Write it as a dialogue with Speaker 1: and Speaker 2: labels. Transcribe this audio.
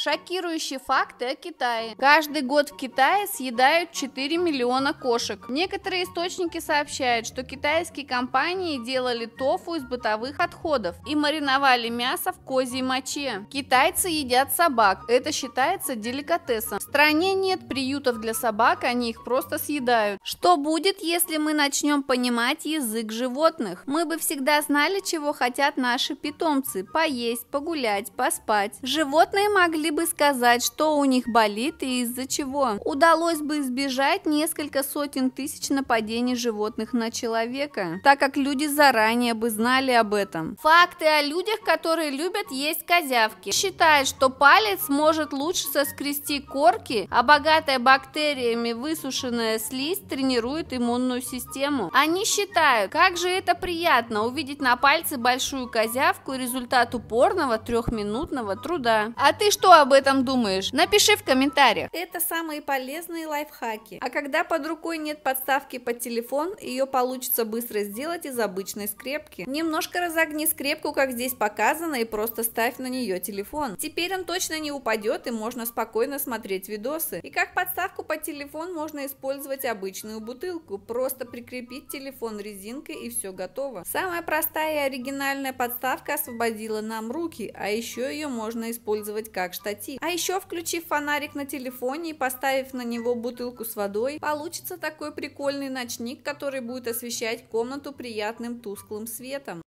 Speaker 1: Шокирующие факты о Китае. Каждый год в Китае съедают 4 миллиона кошек. Некоторые источники сообщают, что китайские компании делали тофу из бытовых отходов и мариновали мясо в козьей моче. Китайцы едят собак. Это считается деликатесом. В стране нет приютов для собак, они их просто съедают. Что будет, если мы начнем понимать язык животных? Мы бы всегда знали, чего хотят наши питомцы. Поесть, погулять, поспать. Животные могли могли бы сказать, что у них болит и из-за чего. Удалось бы избежать несколько сотен тысяч нападений животных на человека, так как люди заранее бы знали об этом. Факты о людях, которые любят есть козявки. считают, что палец может лучше соскрести корки, а богатая бактериями высушенная слизь тренирует иммунную систему. Они считают, как же это приятно увидеть на пальце большую козявку результат упорного трехминутного труда. А ты что, об этом думаешь? Напиши в комментариях. Это самые полезные лайфхаки. А когда под рукой нет подставки под телефон, ее получится быстро сделать из обычной скрепки. Немножко разогни скрепку, как здесь показано, и просто ставь на нее телефон. Теперь он точно не упадет, и можно спокойно смотреть видосы. И как подставку под телефон можно использовать обычную бутылку. Просто прикрепить телефон резинкой и все готово. Самая простая и оригинальная подставка освободила нам руки, а еще ее можно использовать как штатив статьи. А еще включив фонарик на телефоне и поставив на него бутылку с водой, получится такой прикольный ночник, который будет освещать комнату приятным тусклым светом.